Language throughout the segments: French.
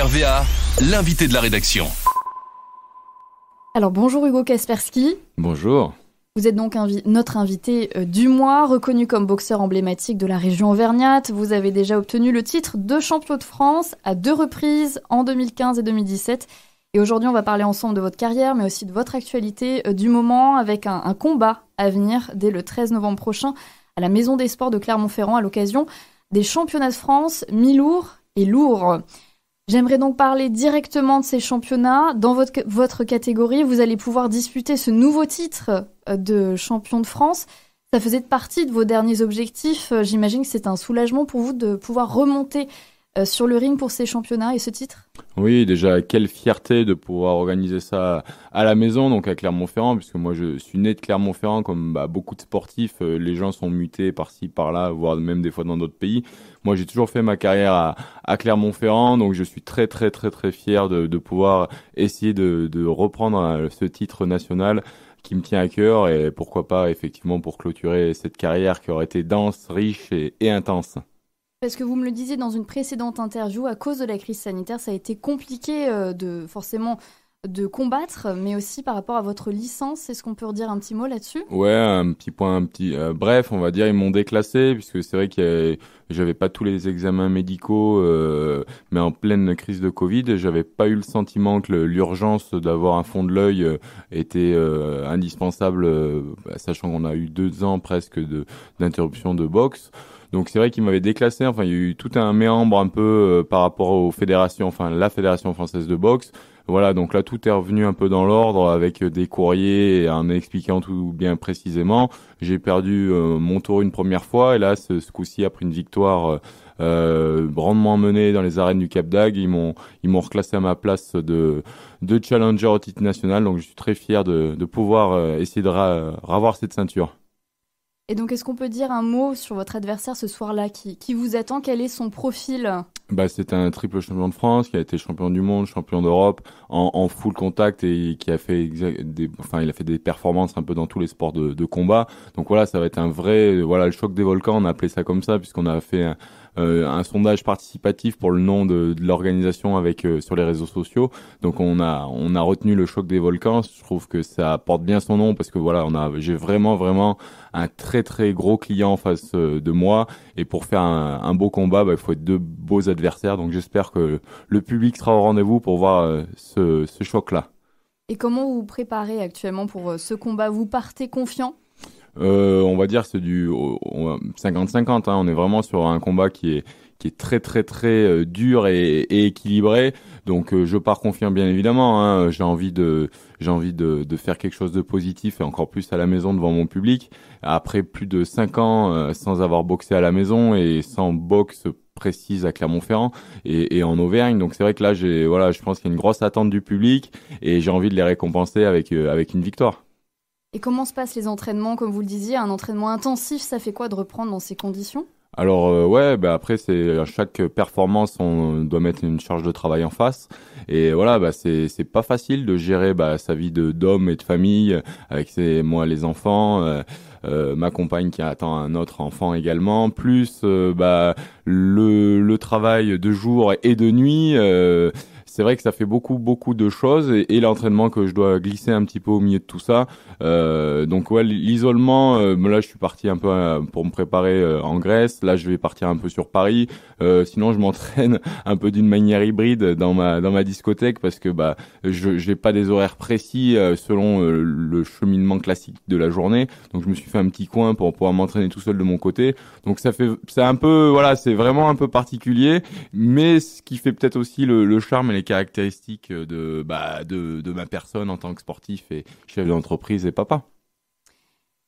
RVA, l'invité de la rédaction. Alors bonjour Hugo Kaspersky. Bonjour. Vous êtes donc notre invité euh, du mois, reconnu comme boxeur emblématique de la région auvergnate. Vous avez déjà obtenu le titre de champion de France à deux reprises en 2015 et 2017. Et aujourd'hui, on va parler ensemble de votre carrière, mais aussi de votre actualité euh, du moment avec un, combat à venir dès le 13 novembre prochain à la Maison des Sports de Clermont-Ferrand à l'occasion des championnats de France mi lourds et lourds. J'aimerais donc parler directement de ces championnats. Dans votre, votre, catégorie, vous allez pouvoir disputer ce nouveau titre euh, de champion de France. Ça faisait partie de vos derniers objectifs. Euh, j'imagine que c'est un soulagement pour vous de pouvoir remonter euh, sur le ring pour ces championnats et ce titre Oui, déjà, quelle fierté de pouvoir organiser ça à la maison, donc à Clermont-Ferrand, puisque moi je suis né de Clermont-Ferrand, comme bah, beaucoup de sportifs, euh, les gens sont mutés par-ci, par-là, voire même des fois dans d'autres pays. Moi j'ai toujours fait ma carrière à, Clermont-Ferrand, donc je suis très très très très fier de, pouvoir essayer de, reprendre euh, ce titre national qui me tient à cœur et pourquoi pas effectivement pour clôturer cette carrière qui aurait été dense, riche et intense. Parce que vous me le disiez dans une précédente interview, à cause de la crise sanitaire, ça a été compliqué euh, de forcément de combattre, mais aussi par rapport à votre licence. Est-ce qu'on peut redire un petit mot là-dessus Ouais, un petit point, un petit. Euh, bref, on va dire ils m'ont déclassé puisque c'est vrai que j'avais pas tous les examens médicaux, euh, mais en pleine crise de Covid, j'avais pas eu le sentiment que l'urgence d'avoir un fond de l'œil était indispensable, bah, sachant qu'on a eu deux ans presque d'interruption de boxe. Donc c'est vrai qu'il m'avait déclassé. Enfin, il y a eu tout un méambre un peu euh, par rapport aux fédérations, enfin la fédération française de boxe. Voilà, donc là tout est revenu un peu dans l'ordre avec euh, des courriers en expliquant tout bien précisément. J'ai perdu euh, mon tour une première fois et là ce, coup-ci après une victoire euh, grandement menée dans les arènes du Cap d'Agde, ils m'ont ils m'ont reclassé à ma place de de challenger au titre national. Donc je suis très fier de, de pouvoir essayer de ravoir cette ceinture. Et donc, est-ce qu'on peut dire un mot sur votre adversaire ce soir-là qui, qui, vous attend Quel est son profil bah, C'est un triple champion de France qui a été champion du monde, champion d'Europe, en, full contact et qui a fait des, enfin, il a fait des performances un peu dans tous les sports de, combat. Donc voilà, ça va être un vrai, voilà, le choc des volcans, on a appelé ça comme ça, puisqu'on a fait un, euh, un sondage participatif pour le nom de, l'organisation avec euh, sur les réseaux sociaux. Donc on a on a retenu le choc des volcans. Je trouve que ça porte bien son nom parce que voilà, on a j'ai vraiment vraiment un très très gros client en face euh, de moi et pour faire un, beau combat, bah, il faut être deux beaux adversaires. Donc j'espère que le public sera au rendez-vous pour voir ce, ce choc là. Et comment vous vous préparez actuellement pour ce combat Vous partez confiant euh, on va dire c'est du 50-50. Hein. On est vraiment sur un combat qui est qui est très très très euh, dur et, équilibré. Donc euh, je pars confiant bien évidemment. Hein. J'ai envie de j'ai envie de, faire quelque chose de positif et encore plus à la maison devant mon public. Après plus de 5 ans sans avoir boxé à la maison et sans boxe précise à Clermont-Ferrand et, et, en Auvergne. Donc c'est vrai que là j'ai voilà je pense qu'il y a une grosse attente du public et j'ai envie de les récompenser avec avec une victoire. Et comment se passent les entraînements Comme vous le disiez, un entraînement intensif, ça fait quoi de reprendre dans ces conditions alors euh, ouais, bah, après c'est à chaque performance on doit mettre une charge de travail en face et voilà bah c'est c'est pas facile de gérer bah, sa vie de d'homme et de famille avec ses moi les enfants. Euh, euh, ma compagne qui attend un autre enfant également, plus bah, le, le travail de jour et de nuit c'est vrai que ça fait beaucoup beaucoup de choses et, l'entraînement que je dois glisser un petit peu au milieu de tout ça. Euh, donc ouais, l'isolement. Euh, là, je suis parti un peu euh, pour me préparer euh, en Grèce. Là, je vais partir un peu sur Paris. sinon, je m'entraîne un peu d'une manière hybride dans ma dans ma discothèque parce que bah je j'ai pas des horaires précis selon le cheminement classique de la journée. Donc je me suis fait un petit coin pour pouvoir m'entraîner tout seul de mon côté. Donc ça fait c'est un peu voilà, c'est vraiment un peu particulier, mais ce qui fait peut-être aussi le, le charme les caractéristiques de, bah, de, de ma personne en tant que sportif et chef d'entreprise et papa.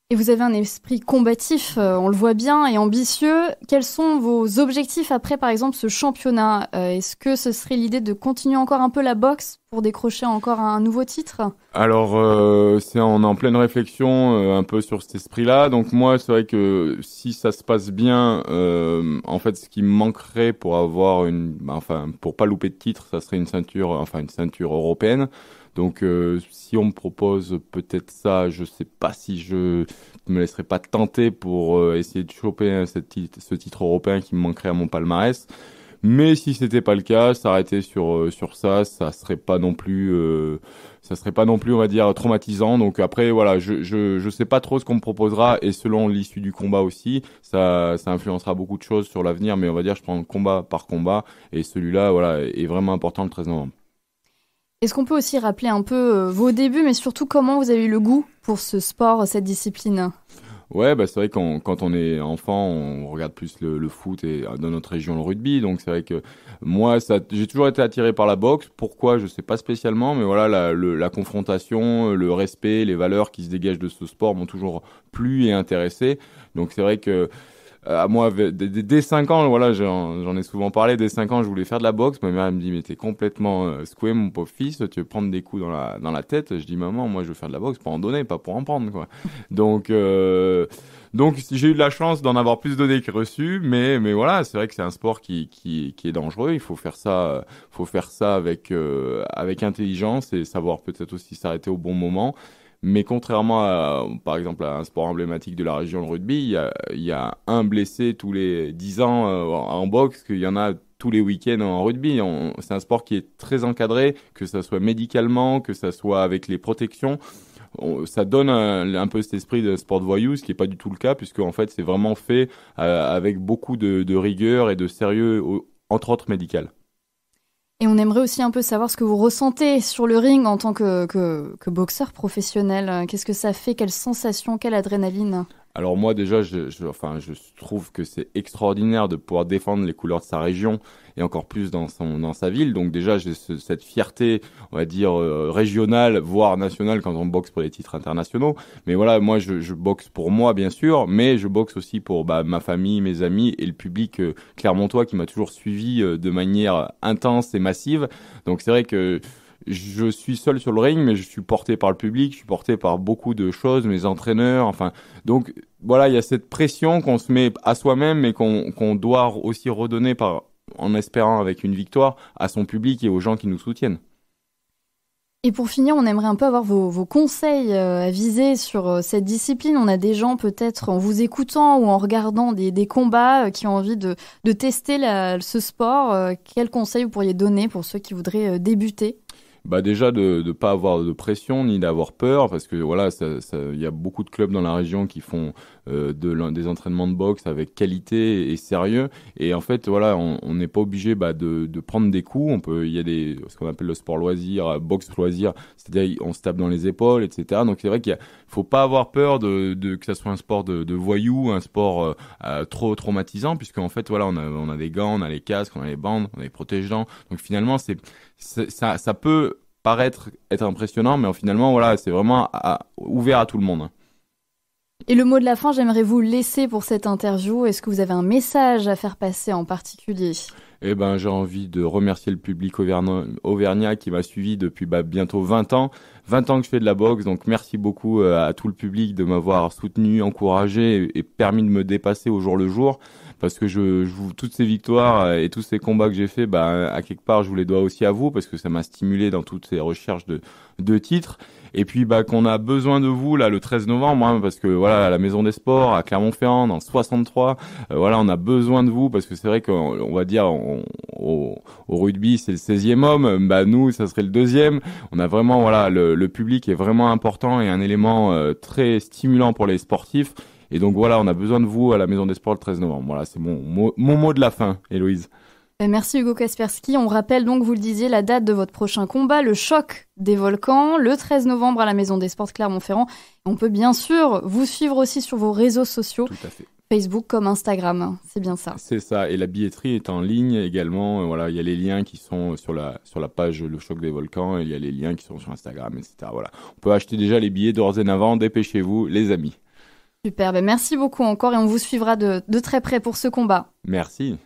Et vous avez un esprit combatif, euh, on le voit bien, et ambitieux. Quels sont vos objectifs après, par exemple, ce championnat euh, Est-ce que ce serait l'idée de continuer encore un peu la boxe pour décrocher encore un nouveau titre Alors, euh, c'est on est en pleine réflexion euh, un peu sur cet esprit-là. Donc moi, c'est vrai que si ça se passe bien, euh, en fait, ce qui me manquerait pour avoir une, ben, enfin, pour pas louper de titre, ça serait une ceinture, enfin une ceinture européenne. Donc, si on me propose peut-être ça, je sais pas si je me laisserai pas tenter pour essayer de choper cette, ce titre européen qui me manquerait à mon palmarès. Mais si c'était pas le cas, s'arrêter sur euh, sur ça, ça serait pas non plus, euh, ça serait pas non plus, on va dire, traumatisant. Donc après, voilà, je je, sais pas trop ce qu'on me proposera et selon l'issue du combat aussi, ça ça influencera beaucoup de choses sur l'avenir. Mais on va dire, je prends combat par combat et celui-là, voilà, est vraiment important le 13 novembre. Est-ce qu'on peut aussi rappeler un peu euh, vos débuts, mais surtout comment vous avez eu le goût pour ce sport, cette discipline Ouais, bah c'est vrai qu'on quand on est enfant, on regarde plus le, foot et euh, dans notre région le rugby. Donc c'est vrai que moi, ça, j'ai toujours été attiré par la boxe. Pourquoi Je sais pas spécialement, mais voilà, la, la confrontation, euh, le respect, les valeurs qui se dégagent de ce sport m'ont toujours plu et intéressé. Donc c'est vrai que euh, à moi, dès, 5 ans, voilà, j'en ai souvent parlé, dès 5 ans, je voulais faire de la boxe. Ma mère me dit, mais t'es complètement euh, secoué, mon pauvre fils, tu veux prendre des coups dans la, dans la tête. Je dis, maman, moi, je veux faire de la boxe pour en donner, pas pour en prendre, quoi. Donc, euh, donc j'ai eu de la chance d'en avoir plus donné que reçu, mais, mais voilà, c'est vrai que c'est un sport qui, qui, qui est dangereux. Il faut faire ça, euh, faut faire ça avec, avec intelligence et savoir peut-être aussi s'arrêter au bon moment. Mais contrairement, à, par exemple, à un sport emblématique de la région, le rugby, il y a, un blessé tous les 10 ans euh, en boxe, qu'il y en a tous les week-ends en rugby. C'est un sport qui est très encadré, que ce soit médicalement, que ce soit avec les protections. ça donne un, peu cet esprit de sport de voyou, ce qui n'est pas du tout le cas, puisque en fait c'est vraiment fait euh, avec beaucoup de, de, rigueur et de sérieux, entre autres médical. Et on aimerait aussi un peu savoir ce que vous ressentez sur le ring en tant que, boxeur professionnel. Qu'est-ce que ça fait Quelle sensation Quelle adrénaline alors moi déjà, je, enfin, je trouve que c'est extraordinaire de pouvoir défendre les couleurs de sa région et encore plus dans, son, dans sa ville. Donc déjà, j'ai cette fierté, on va dire, euh, régionale, voire nationale quand on boxe pour les titres internationaux. Mais voilà, moi, je, boxe pour moi, bien sûr, mais je boxe aussi pour bah, ma famille, mes amis et le public euh, clermontois qui m'a toujours suivi euh, de manière intense et massive. Donc c'est vrai que je suis seul sur le ring, mais je suis porté par le public, je suis porté par beaucoup de choses, mes entraîneurs, enfin. Donc voilà, il y a cette pression qu'on se met à soi-même, mais qu'on doit aussi redonner en espérant avec une victoire à son public et aux gens qui nous soutiennent. Et pour finir, on aimerait un peu avoir vos, conseils euh, à viser sur euh, cette discipline. On a des gens peut-être en vous écoutant ou en regardant des, combats euh, qui ont envie de, tester ce sport. Quels conseils vous pourriez donner pour ceux qui voudraient débuter bah déjà de ne pas avoir de pression ni d'avoir peur parce que voilà ça, il y a beaucoup de clubs dans la région qui font euh, des entraînements de boxe avec qualité et sérieux. Et en fait, voilà, on n'est pas obligé bah, de, prendre des coups. On peut, il y a des, ce qu'on appelle le sport loisir, euh, boxe loisir, c'est-à-dire on se tape dans les épaules, etc. Donc c'est vrai qu'il faut pas avoir peur de, que ça soit un sport de, voyous voyou, un sport euh, trop traumatisant, puisque en fait, voilà, on a, des gants, on a les casques, on a les bandes, on a les protège Donc finalement, c'est ça, peut paraître être impressionnant, mais finalement, voilà, c'est vraiment ouvert à tout le monde. Et le mot de la fin, j'aimerais vous laisser pour cette interview. Est-ce que vous avez un message à faire passer en particulier Eh ben, j'ai envie de remercier le public auvergnat qui m'a suivi depuis bah, bientôt 20 ans. 20 ans que je fais de la boxe, donc merci beaucoup euh, à tout le public de m'avoir soutenu, encouragé et permis de me dépasser au jour le jour parce que je, je toutes ces victoires euh, et tous ces combats que j'ai fait, bah, à quelque part, je vous les dois aussi à vous parce que ça m'a stimulé dans toutes ces recherches de, de titres. Et puis, bah, qu'on a besoin de vous là le 13 novembre, hein, parce que voilà, à la Maison des Sports à Clermont-Ferrand, en 63, euh, voilà, on a besoin de vous parce que c'est vrai qu'on va dire au, rugby, c'est le 16e homme, bah nous, ça serait le deuxième. On a vraiment voilà, le, le public est vraiment important et un élément euh, très stimulant pour les sportifs. Et donc voilà, on a besoin de vous à la Maison des Sports le 13 novembre. Voilà, c'est mon, mot de la fin, Héloïse. Merci Hugo Kaspersky. On rappelle donc, vous le disiez, la date de votre prochain combat, le choc des volcans, le 13 novembre à la Maison des Sports Clermont-Ferrand. On peut bien sûr vous suivre aussi sur vos réseaux sociaux. Facebook comme Instagram, c'est bien ça. C'est ça, et la billetterie est en ligne également. Euh, voilà, il y a les liens qui sont sur la, sur la page Le Choc des Volcans, il y a les liens qui sont sur Instagram, etc. Voilà, on peut acheter déjà les billets d'ores et avant, dépêchez-vous, les amis. Super, ben, merci beaucoup encore et on vous suivra de très près pour ce combat. Merci.